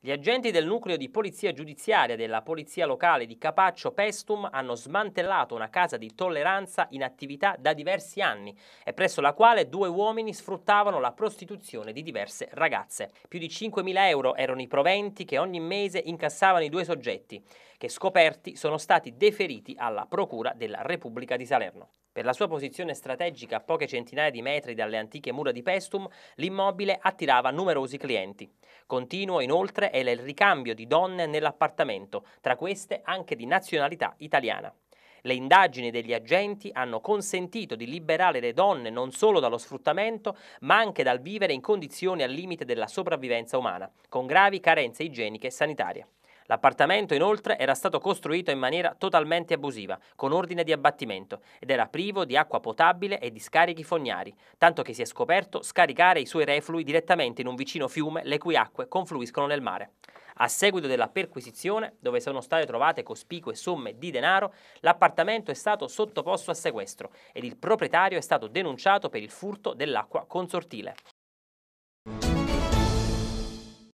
Gli agenti del nucleo di polizia giudiziaria della polizia locale di Capaccio Pestum hanno smantellato una casa di tolleranza in attività da diversi anni e presso la quale due uomini sfruttavano la prostituzione di diverse ragazze. Più di 5.000 euro erano i proventi che ogni mese incassavano i due soggetti, che scoperti sono stati deferiti alla Procura della Repubblica di Salerno. Per la sua posizione strategica a poche centinaia di metri dalle antiche mura di Pestum, l'immobile attirava numerosi clienti. Continuo inoltre era il ricambio di donne nell'appartamento, tra queste anche di nazionalità italiana. Le indagini degli agenti hanno consentito di liberare le donne non solo dallo sfruttamento, ma anche dal vivere in condizioni al limite della sopravvivenza umana, con gravi carenze igieniche e sanitarie. L'appartamento inoltre era stato costruito in maniera totalmente abusiva, con ordine di abbattimento, ed era privo di acqua potabile e di scarichi fognari, tanto che si è scoperto scaricare i suoi reflui direttamente in un vicino fiume le cui acque confluiscono nel mare. A seguito della perquisizione, dove sono state trovate cospicue somme di denaro, l'appartamento è stato sottoposto a sequestro ed il proprietario è stato denunciato per il furto dell'acqua consortile.